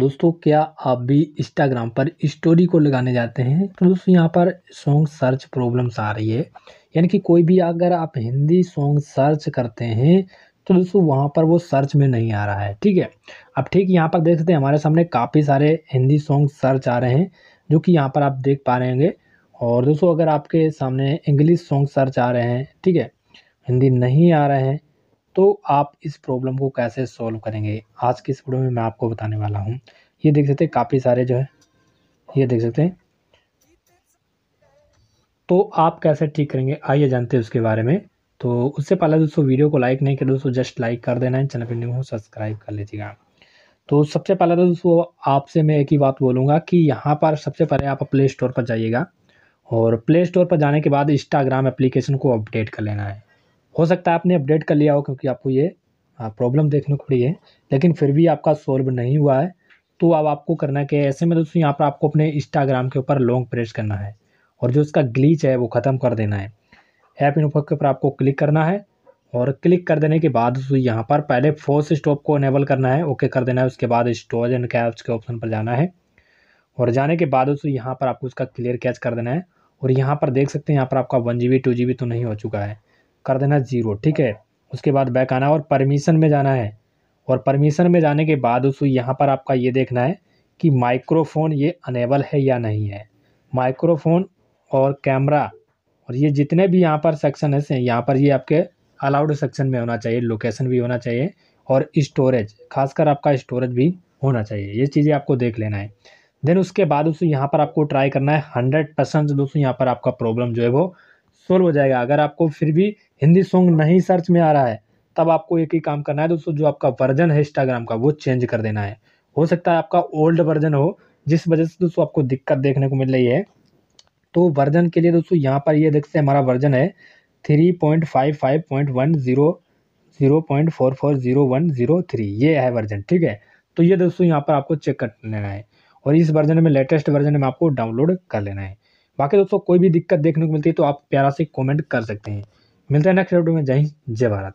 दोस्तों क्या आप भी इंस्टाग्राम पर स्टोरी को लगाने जाते हैं तो दोस्तों यहाँ पर सॉन्ग सर्च प्रॉब्लम्स आ रही है यानी कि कोई भी अगर आप हिंदी सॉन्ग सर्च करते हैं तो दोस्तों वहाँ पर वो सर्च में नहीं आ रहा है ठीक है अब ठीक यहाँ पर देख सकते हैं हमारे सामने काफ़ी सारे हिंदी सॉन्ग सर्च आ रहे हैं जो कि यहाँ पर आप देख पा रहे और दोस्तों अगर आपके सामने इंग्लिश सॉन्ग सर्च आ रहे हैं ठीक है हिंदी नहीं आ रहे हैं तो आप इस प्रॉब्लम को कैसे सॉल्व करेंगे आज की इस वीडियो में मैं आपको बताने वाला हूँ ये देख सकते हैं काफ़ी सारे जो है ये देख सकते हैं तो आप कैसे ठीक करेंगे आइए जानते हैं उसके बारे में तो उससे पहले दोस्तों वीडियो को लाइक नहीं कर दोस्तों जस्ट लाइक कर देना है चैनल पर न्यू हो सब्सक्राइब कर लीजिएगा तो सबसे पहले तो दोस्तों आपसे मैं एक ही बात बोलूँगा कि यहाँ पर सबसे पहले आप प्ले स्टोर पर जाइएगा और प्ले स्टोर पर जाने के बाद इंस्टाग्राम एप्लीकेशन को अपडेट कर लेना है हो सकता है आपने अपडेट कर लिया हो क्योंकि आपको ये प्रॉब्लम देखने को पड़ी है लेकिन फिर भी आपका सॉल्व नहीं हुआ है तो अब आपको करना क्या है ऐसे में दोस्तों यहाँ पर आपको अपने इंस्टाग्राम के ऊपर लॉन्ग प्रेस करना है और जो उसका ग्लीच है वो ख़त्म कर देना है ऐप इन के ऊपर आपको क्लिक करना है और क्लिक कर देने के बाद यहाँ पर पहले फोर्स स्टॉप को इनेबल करना है ओके कर देना है उसके बाद स्टोरेज एंड कैप्स के ऑप्शन पर जाना है और जाने के बाद दोस्तों यहाँ पर आपको उसका क्लियर कैच कर देना है और यहाँ पर देख सकते हैं यहाँ पर आपका one G B two G B तो नहीं हो चुका है कर देना ज़ीरो ठीक है उसके बाद बैक आना और परमिशन में जाना है और परमिशन में जाने के बाद उस यहाँ पर आपका ये देखना है कि माइक्रोफोन ये अनेबल है या नहीं है माइक्रोफोन और कैमरा और ये जितने भी यहाँ पर सेक्शन है यहाँ पर ये आपके अलाउड सेक्शन में होना चाहिए लोकेशन भी होना चाहिए और स्टोरेज खासकर आपका स्टोरेज भी होना चाहिए ये चीज़ें आपको देख लेना है देन उसके बाद उस यहाँ पर आपको ट्राई करना है हंड्रेड परसेंट दोस्तों यहाँ पर आपका प्रॉब्लम जो है वो सोल्व हो जाएगा अगर आपको फिर भी हिंदी सॉन्ग नहीं सर्च में आ रहा है तब आपको एक ही काम करना है दोस्तों जो आपका वर्जन है इंस्टाग्राम का वो चेंज कर देना है हो सकता है आपका ओल्ड वर्जन हो जिस वजह से दोस्तों आपको दिक्कत देखने को मिल रही है तो वर्जन के लिए दोस्तों यहाँ पर ये देखते हैं हमारा वर्जन है three point five five point one zero zero point four four zero one zero three ये है वर्जन ठीक है तो ये दोस्तों यहाँ पर आपको चेक कर लेना है और इस वर्जन में लेटेस्ट वर्जन में आपको डाउनलोड कर लेना है बाकी दोस्तों कोई भी दिक्कत देखने को मिलती है तो आप प्यारा से कॉमेंट कर सकते हैं मिलते हैं नेक्स्ट वीडियो में जय हिंद जय भारत